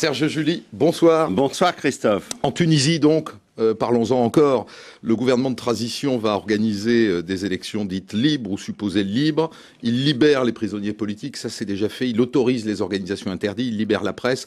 Serge Julie, bonsoir. Bonsoir Christophe. En Tunisie donc, euh, parlons-en encore, le gouvernement de transition va organiser euh, des élections dites libres ou supposées libres. Il libère les prisonniers politiques, ça c'est déjà fait. Il autorise les organisations interdites, il libère la presse.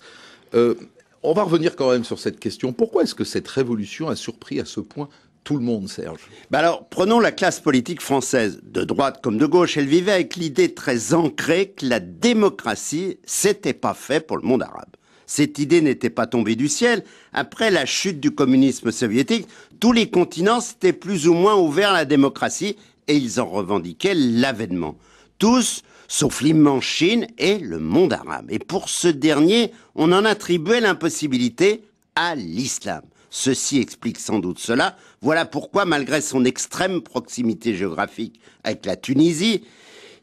Euh, on va revenir quand même sur cette question. Pourquoi est-ce que cette révolution a surpris à ce point tout le monde, Serge ben Alors, prenons la classe politique française, de droite comme de gauche. Elle vivait avec l'idée très ancrée que la démocratie, c'était pas fait pour le monde arabe. Cette idée n'était pas tombée du ciel. Après la chute du communisme soviétique, tous les continents s'étaient plus ou moins ouverts à la démocratie et ils en revendiquaient l'avènement. Tous, sauf l'immense Chine et le monde arabe. Et pour ce dernier, on en attribuait l'impossibilité à l'islam. Ceci explique sans doute cela. Voilà pourquoi, malgré son extrême proximité géographique avec la Tunisie,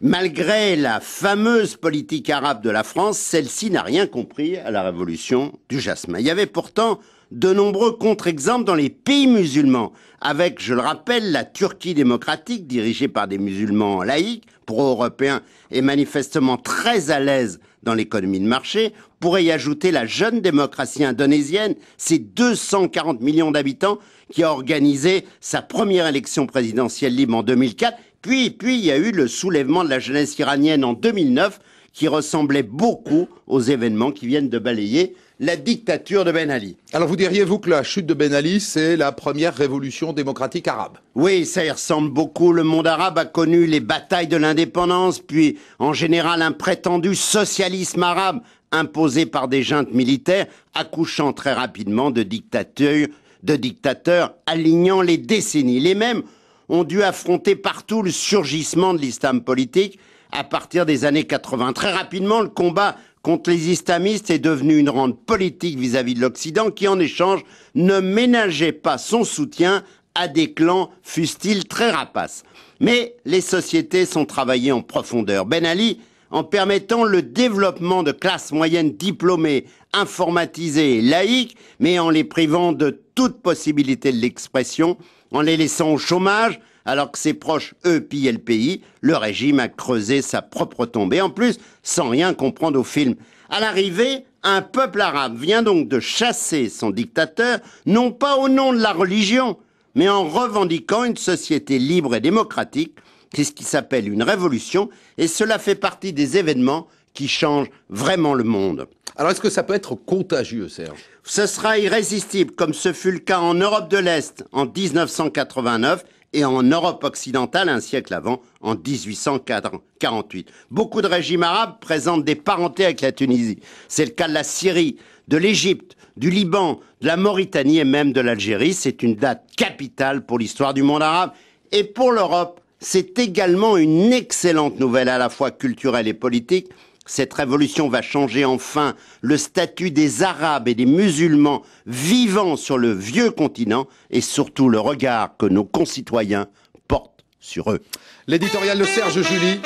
Malgré la fameuse politique arabe de la France, celle-ci n'a rien compris à la révolution du jasmin. Il y avait pourtant de nombreux contre-exemples dans les pays musulmans, avec, je le rappelle, la Turquie démocratique, dirigée par des musulmans laïcs, pro-européens et manifestement très à l'aise dans l'économie de marché, pourrait y ajouter la jeune démocratie indonésienne, ses 240 millions d'habitants, qui a organisé sa première élection présidentielle libre en 2004 puis, puis, il y a eu le soulèvement de la jeunesse iranienne en 2009, qui ressemblait beaucoup aux événements qui viennent de balayer la dictature de Ben Ali. Alors vous diriez-vous que la chute de Ben Ali, c'est la première révolution démocratique arabe Oui, ça y ressemble beaucoup. Le monde arabe a connu les batailles de l'indépendance, puis en général un prétendu socialisme arabe imposé par des juntes militaires, accouchant très rapidement de dictateurs, de dictateurs alignant les décennies, les mêmes ont dû affronter partout le surgissement de l'islam politique à partir des années 80. Très rapidement, le combat contre les islamistes est devenu une rente politique vis-à-vis de l'Occident qui, en échange, ne ménageait pas son soutien à des clans, fussent-ils très rapaces. Mais les sociétés sont travaillées en profondeur. Ben Ali en permettant le développement de classes moyennes diplômées, informatisées et laïques, mais en les privant de toute possibilité de l'expression, en les laissant au chômage, alors que ses proches, eux, pillaient le pays, le régime a creusé sa propre tombe. Et en plus, sans rien comprendre au film. À l'arrivée, un peuple arabe vient donc de chasser son dictateur, non pas au nom de la religion, mais en revendiquant une société libre et démocratique c'est ce qui s'appelle une révolution et cela fait partie des événements qui changent vraiment le monde. Alors est-ce que ça peut être contagieux, Serge Ce sera irrésistible, comme ce fut le cas en Europe de l'Est en 1989 et en Europe occidentale un siècle avant, en 1848. Beaucoup de régimes arabes présentent des parentés avec la Tunisie. C'est le cas de la Syrie, de l'Égypte, du Liban, de la Mauritanie et même de l'Algérie. C'est une date capitale pour l'histoire du monde arabe et pour l'Europe c'est également une excellente nouvelle à la fois culturelle et politique. Cette révolution va changer enfin le statut des Arabes et des musulmans vivant sur le vieux continent et surtout le regard que nos concitoyens portent sur eux. L'éditorial de Serge Julie.